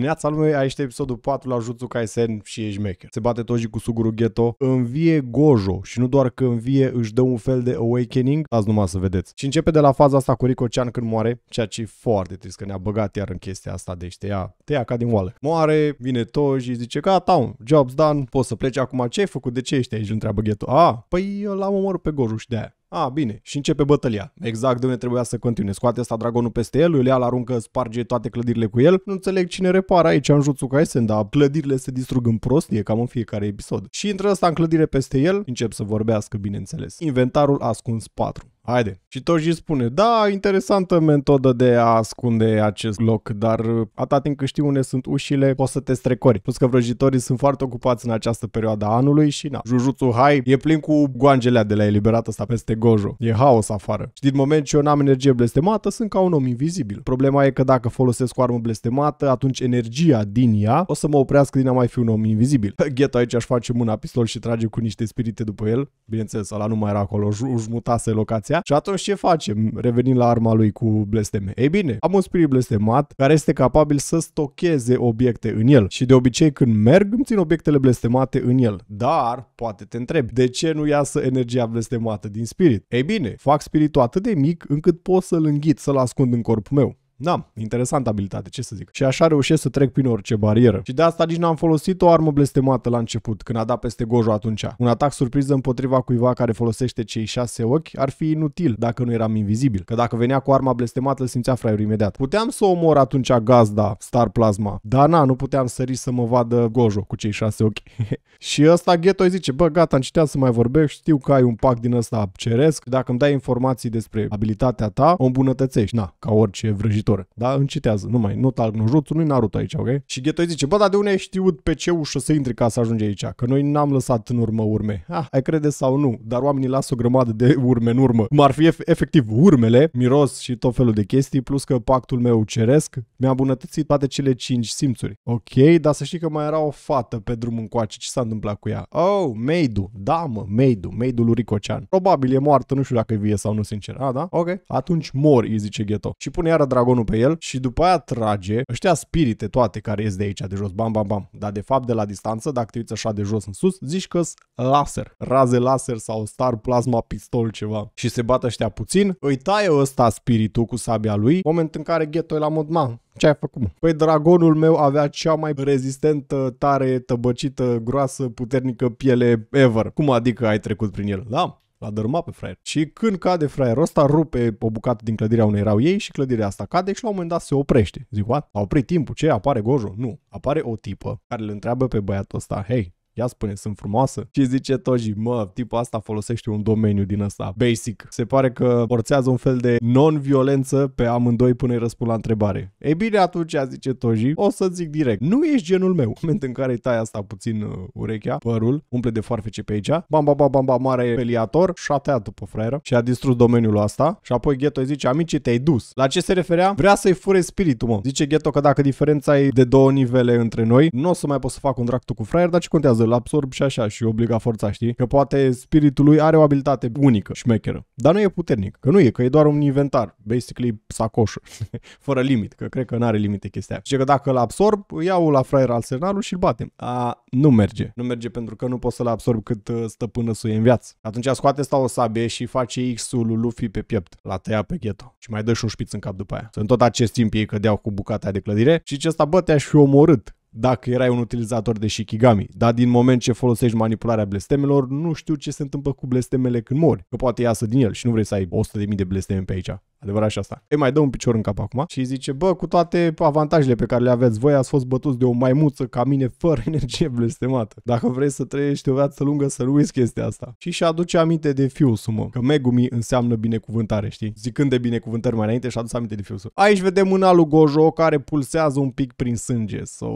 Neața lumea, aici episodul 4 la Jutsu Kaisen și e șmecher. Se bate Toji cu Suguru Ghetto, învie Gojo și nu doar că învie, își dă un fel de awakening, azi numai să vedeți. Și începe de la faza asta cu Rico-chan când moare, ceea ce e foarte trist că ne-a băgat iar în chestia asta, deci te ia, te ia ca din oală. Moare, vine Toji, zice gata, job's done, poți să pleci acum, ce ai făcut, de ce ești aici, întreabă Ghetto. A, ah, păi l-am omorât pe Gojo și de aia. A, bine, și începe bătălia. Exact de unde trebuia să continue. Scoate asta dragonul peste el, îl ia, aruncă, sparge toate clădirile cu el. Nu înțeleg cine repara aici în Jutsu Kaisen, dar clădirile se distrug în prostie, cam în fiecare episod. Și intră asta în clădire peste el, încep să vorbească, bineînțeles. Inventarul ascuns 4 haide. Și și spune, da, interesantă metodă de a ascunde acest loc, dar uh, atâta timp cât știi unde sunt ușile, poți să te strecori. Plus că vrăjitorii sunt foarte ocupați în această perioadă a anului și na. Jujutsu Hai e plin cu goangelea de la eliberată asta peste Gojo. E haos afară. Și din moment ce eu n-am energie blestemată, sunt ca un om invizibil. Problema e că dacă folosesc o armă blestemată, atunci energia din ea o să mă oprească din a mai fi un om invizibil. Gheto aici aș face mâna pistol și trage cu niște spirite după el. Bineînțeles, ăla nu mai era acolo, își mutase locația astea. și atunci ce facem? Revenim la arma lui cu blesteme. Ei bine, am un spirit blestemat care este capabil să stocheze obiecte în el și de obicei când merg îmi țin obiectele blestemate în el. Dar, poate te întrebi, de ce nu iasă energia blestemată din spirit? Ei bine, fac spiritul atât de mic încât pot să-l înghit, să-l ascund în corpul meu. Da, interesantă abilitate, ce să zic. Și așa reușesc să trec prin orice barieră. Și de asta nici n-am folosit o armă blestemată la început, când a dat peste Gojo atunci. Un atac surpriză împotriva cuiva care folosește cei șase ochi ar fi inutil dacă nu eram invizibil. Că dacă venea cu arma blestemată, îl simțea fraierul imediat. Puteam să omor atunci gazda Star Plasma, dar na, nu puteam sări să mă vadă Gojo cu cei șase ochi. și ăsta Ghetto îi zice, bă, gata, am citat să mai vorbesc, știu că ai un pact din ăsta ceresc, dacă îmi dai informații despre abilitatea ta, o îmbunătățești. Na, ca orice vrăjit cititor, da? Îmi citează, nu mai, nu talc, nu i nu Naruto aici, ok? Și Ghetto zice, bă, dar de unde ai știut pe ce ușă să intri ca să ajungi aici? Că noi n-am lăsat în urmă urme. Ha, ah, ai crede sau nu, dar oamenii lasă o grămadă de urme în urmă. Cum ar fi efectiv urmele, miros și tot felul de chestii, plus că pactul meu ceresc mi-a bunătățit toate cele cinci simțuri. Ok, dar să știi că mai era o fată pe drum încoace, ce s-a întâmplat cu ea? Oh, Meidu, da mă, Meidu, Meidu lui Ricocean. Probabil e moartă, nu știu dacă e vie sau nu, sincer. Ah, da? Ok. Atunci mor, îi zice Ghetto. Și pune iară Dragon dronul pe el și după aia trage ăștia spirite toate care ies de aici, de jos, bam, bam, bam. Dar de fapt de la distanță, dacă te uiți așa de jos în sus, zici că laser, raze laser sau star plasma pistol ceva. Și se bat ăștia puțin, îi taie ăsta spiritul cu sabia lui, moment în care Ghetto la mod, man, ce ai făcut? Păi dragonul meu avea cea mai rezistentă, tare, tăbăcită, groasă, puternică piele ever. Cum adică ai trecut prin el? Da, L-a dărâmat pe fraier. Și când cade fraierul ăsta, rupe o bucată din clădirea unei erau ei și clădirea asta cade și la un moment dat se oprește. Zic, what? A oprit timpul, ce? Apare Gojo? Nu. Apare o tipă care îl întreabă pe băiatul ăsta, hei, Ia spune, sunt frumoasă. Și zice Toji, mă, tipul asta folosește un domeniu din ăsta, basic. Se pare că forțează un fel de non-violență pe amândoi până îi răspund la întrebare. E bine, atunci, zice Toji, o să zic direct. Nu ești genul meu. În momentul în care îi tai asta puțin uh, urechea, părul, umple de foarfece pe aici, bam, bam, bam, bam, bam mare peliator și a tăiat după fraieră și a distrus domeniul ăsta. Și apoi Gheto îi zice, amici, te-ai dus. La ce se referea? Vrea să-i fure spiritul, mă. Zice Gheto că dacă diferența e de două nivele între noi, nu o să mai pot să fac un dracu cu fraier, dar ce contează? îl absorb și așa și obliga forța, știi? Că poate spiritul lui are o abilitate unică, șmecheră, dar nu e puternic, că nu e, că e doar un inventar, basically sacoșă, fără limit, că cred că nu are limite chestia. Și că dacă îl absorb, iau la fraier arsenalul și îl batem. A, nu merge. Nu merge pentru că nu poți să-l absorb cât uh, stăpână să e în viață. Atunci scoate asta o sabie și face X-ul lui Luffy pe piept, la tăia pe gheto. și mai dă și un șpiț în cap după aia. Sunt tot acest timp ei cădeau cu bucata de clădire și ce asta bă te-aș fi omorât dacă erai un utilizator de Shikigami. Dar din moment ce folosești manipularea blestemelor, nu știu ce se întâmplă cu blestemele când mori. Că poate iasă din el și nu vrei să ai 100.000 de blesteme pe aici. Adevărat și asta. Îi mai dă un picior în cap acum și zice, bă, cu toate avantajele pe care le aveți voi, ați fost bătuți de o maimuță ca mine fără energie blestemată. Dacă vrei să trăiești o viață lungă, să nu uiți chestia asta. Și și aduce aminte de fiusul, mă, că Megumi înseamnă binecuvântare, știi? Zicând de binecuvântări mai înainte și adus aminte de fiusul. Aici vedem mâna lui Gojo care pulsează un pic prin sânge. So,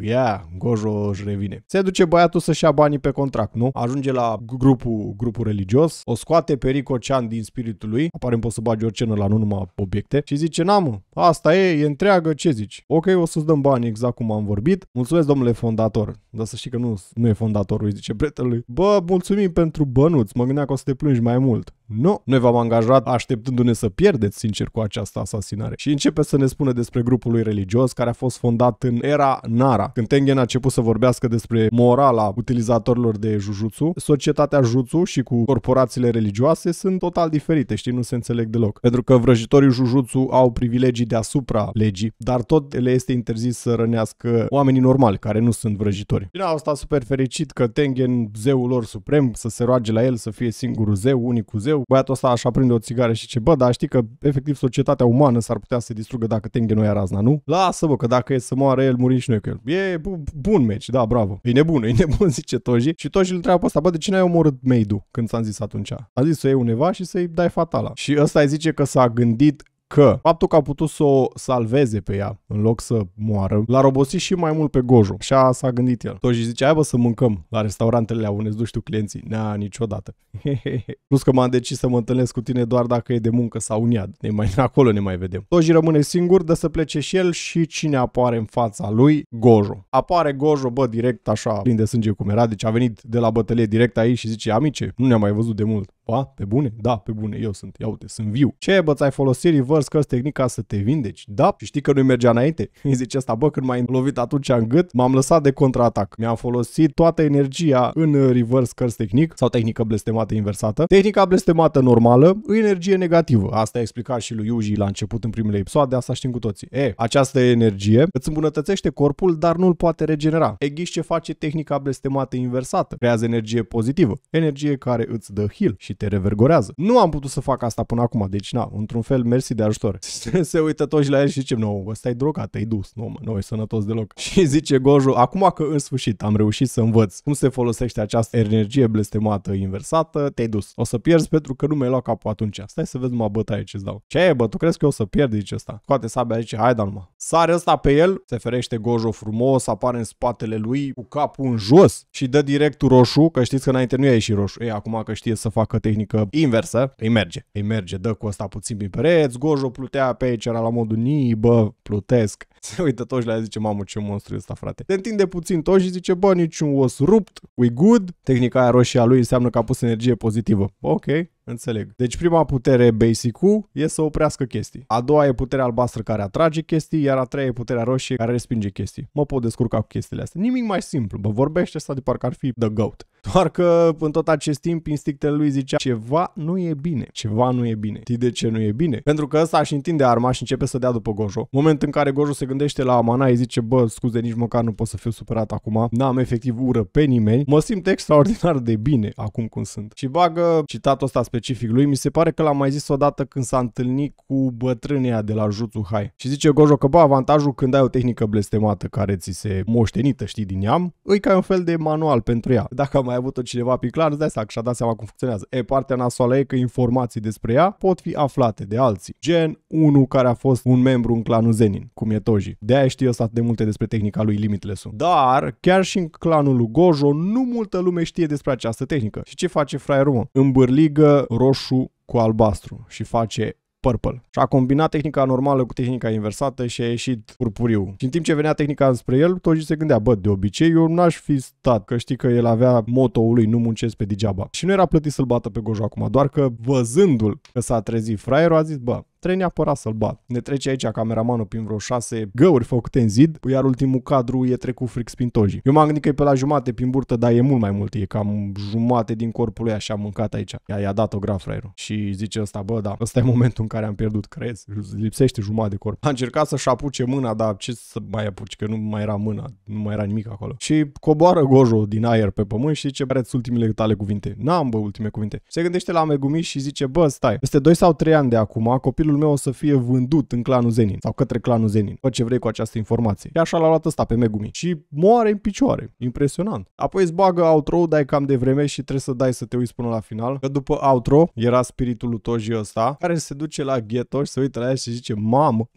yeah, Gojo își revine. Se duce băiatul să-și ia banii pe contract, nu? Ajunge la grupul, grupul religios, o scoate pe Rico Chan din spiritul lui, apare în poți să bagi orice în la nu numai obiecte și zice, n-am, asta e, e întreagă, ce zici? Ok, o să-ți dăm bani exact cum am vorbit. Mulțumesc, domnule fondator. Dar să știi că nu, nu e fondatorul, îi zice prietenului. Bă, mulțumim pentru bănuți, mă gândeam că o să te plângi mai mult. Nu, noi v-am angajat așteptându-ne să pierdeți sincer cu această asasinare. Și începe să ne spună despre grupul lui religios care a fost fondat în era Nara. Când Tengen a început să vorbească despre morala utilizatorilor de jujutsu, societatea jutsu și cu corporațiile religioase sunt total diferite, știi, nu se înțeleg deloc. Pentru că vrăjitorii jujutsu au privilegii deasupra legii, dar tot le este interzis să rănească oamenii normali care nu sunt vrăjitori. Și au stat super fericit că Tengen, zeul lor suprem, să se roage la el să fie singurul zeu, unicul zeu, băiatul ăsta așa prinde o țigară și ce, bă, dar știi că efectiv societatea umană s-ar putea să se distrugă dacă te înghenoia razna, nu? Lasă-bă, că dacă e să moară el, murim și noi cu el. E bun meci, da, bravo. E nebun, e nebun, zice Toji. Și Toji îl întreabă pe ăsta, bă, de ce n-ai omorât Meidu când ți-am zis atunci? A zis să iei uneva și să-i dai fatala. Și ăsta îi zice că s-a gândit că faptul că a putut să o salveze pe ea în loc să moară, l-a robosit și mai mult pe Gojo. Și a s-a gândit el. Toji zice, hai bă să mâncăm la restaurantele îți duci tu clienții. Nea, niciodată. Plus că m-am decis să mă întâlnesc cu tine doar dacă e de muncă sau în iad. Ne mai, acolo ne mai vedem. Toți rămâne singur, dă să plece și el și cine apare în fața lui? Gojo. Apare Gojo, bă, direct așa, plin de sânge cum era, deci a venit de la bătălie direct aici și zice, amice, nu ne-am mai văzut de mult. A, pe bune? Da, pe bune, eu sunt, ia uite, sunt viu. Ce, bă, ți-ai folosit reverse curse tehnica să te vindeci? Da, și știi că nu-i mergea înainte? Îi zice asta, bă, când m-ai lovit atunci în gât, m-am lăsat de contraatac. Mi-am folosit toată energia în reverse curse tehnic sau tehnică blestemată inversată. Tehnica blestemată normală, energie negativă. Asta a explicat și lui Yuji la început în primele episoade, asta știm cu toții. E, această energie îți îmbunătățește corpul, dar nu-l poate regenera. Eghiș ce face tehnica blestemată inversată. Creează energie pozitivă, energie care îți dă heal și te revergorează. Nu am putut să fac asta până acum, deci na, într-un fel, mersi de ajutor. Se uită toți la el și zice, nu, ăsta e drogat, te-ai dus, nu, mă, nu e sănătos deloc. Și zice Gojo, acum că în sfârșit am reușit să învăț cum se folosește această energie blestemată inversată, te-ai dus. O să pierzi pentru că nu mi-ai luat capul atunci. Stai să vezi numai bătaie ce-ți dau. Ce e, bă, tu crezi că o să pierd, zice ăsta. Scoate sabia, zice, hai da numai. Sare ăsta pe el, se ferește Gojo frumos, apare în spatele lui cu capul în jos și dă directul roșu, că știți că înainte nu i-a ieșit roșu. Ei, acum că știe să facă tehnică inversă, îi merge, îi merge, dă cu ăsta puțin pe pereți, Gojo plutea pe aici, era la modul Nii, bă, plutesc, Se uită toți la ea zice, mamă, ce monstru e ăsta, frate. Se întinde puțin tot și zice, bă, niciun os rupt, we good. Tehnica aia roșie a lui înseamnă că a pus energie pozitivă. Ok, Înțeleg. Deci prima putere, basic-ul, e să oprească chestii. A doua e puterea albastră care atrage chestii, iar a treia e puterea roșie care respinge chestii. Mă pot descurca cu chestiile astea. Nimic mai simplu. Bă, vorbește asta de parcă ar fi The Goat. Doar că în tot acest timp instinctele lui zicea ceva nu e bine, ceva nu e bine. Știi de ce nu e bine? Pentru că ăsta și întinde arma și începe să dea după Gojo. Moment în care Gojo se gândește la Amana, îi zice, bă, scuze, nici măcar nu pot să fiu supărat acum, n-am efectiv ură pe nimeni, mă simt extraordinar de bine acum cum sunt. Și bagă citatul ăsta specific lui, mi se pare că l-am mai zis odată când s-a întâlnit cu bătrânea de la Jutsu Hai. Și zice Gojo că, bă, avantajul când ai o tehnică blestemată care ți se moștenită, știi, din ea, îi ca un fel de manual pentru ea. Dacă a mai avut-o cineva pe clar, îți dai seama și-a dat seama cum funcționează. E, partea nasoală e că informații despre ea pot fi aflate de alții. Gen 1 care a fost un membru în clanul Zenin, cum e tot. Goji. De-aia știu asta de multe despre tehnica lui limitless Dar, chiar și în clanul lui Gojo, nu multă lume știe despre această tehnică. Și ce face fraierul, Îmbârligă roșu cu albastru și face Purple. Și a combinat tehnica normală cu tehnica inversată și a ieșit purpuriu. Și în timp ce venea tehnica spre el, și se gândea, bă, de obicei eu n-aș fi stat, că știi că el avea motoul lui, nu muncesc pe degeaba. Și nu era plătit să-l bată pe Gojo acum, doar că văzându-l că s-a trezit fraierul, a zis, bă, trebuie neapărat să-l bat. Ne trece aici cameramanul prin vreo șase găuri făcute în zid, iar ultimul cadru e trecut fric prin toji. Eu m-am gândit că e pe la jumate prin burtă, dar e mult mai mult, e cam jumate din corpul lui așa mâncat aici. Ea i-a dat-o graf fraierul și zice ăsta, bă, da, ăsta e momentul în care am pierdut, crezi, lipsește jumătate de corp. A încercat să-și apuce mâna, dar ce să mai apuci, că nu mai era mâna, nu mai era nimic acolo. Și coboară Gojo din aer pe pământ și zice, preț ultimele tale cuvinte. N-am, bă, ultime cuvinte. Se gândește la Megumi și zice, bă, stai, peste 2 sau 3 ani de acum, copilul copilul meu o să fie vândut în clanul Zenin sau către clanul Zenin. Fă ce vrei cu această informație. Și așa l-a luat ăsta pe Megumi. Și moare în picioare. Impresionant. Apoi îți bagă outro dai cam de vreme și trebuie să dai să te uiți până la final. Că după outro era spiritul lui Toji ăsta, care se duce la ghetto și se uită la ea și zice, mamă,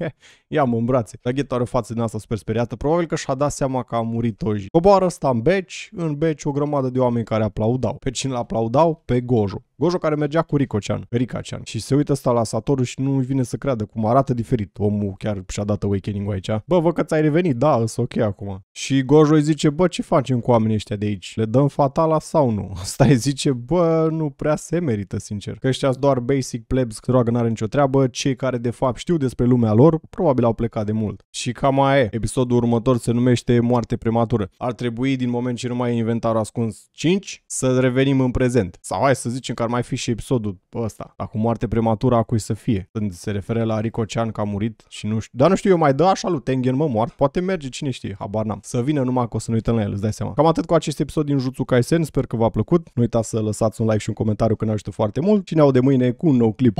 ia-mă în brațe. La Ghet are o față din asta super speriată, probabil că și-a dat seama că a murit Toji. Coboară, ăsta în beci, în beci o grămadă de oameni care aplaudau. Pe cine aplaudau? Pe Gojo. Gojo care mergea cu Ricocean, chan Și se uită asta la Satoru și nu-i vine să creadă cum arată diferit. Omul chiar și-a dat awakening-ul aici. Bă, vă că ți-ai revenit, da, îs ok acum. Și Gojo îi zice, bă, ce facem cu oamenii ăștia de aici? Le dăm fatala sau nu? Asta îi zice, bă, nu prea se merită, sincer. Că ăștia doar basic plebs, că roagă n-are nicio treabă, cei care de fapt știu despre lumea lor, probabil probabil au plecat de mult. Și cam aia e. Episodul următor se numește Moarte prematură. Ar trebui din moment ce nu mai e inventarul ascuns 5 să revenim în prezent. Sau hai să zicem că ar mai fi și episodul ăsta. Acum moarte prematură a cui să fie. Când se referă la Rico Chan că a murit și nu știu. Dar nu știu, eu mai dă așa lui Tengen mă moart. Poate merge, cine știe, habar n-am. Să vină numai că o să nu uităm la el, îți dai seama. Cam atât cu acest episod din Jutsu Kaisen. Sper că v-a plăcut. Nu uitați să lăsați un like și un comentariu că ne ajută foarte mult. Și ne au de mâine cu un nou clip.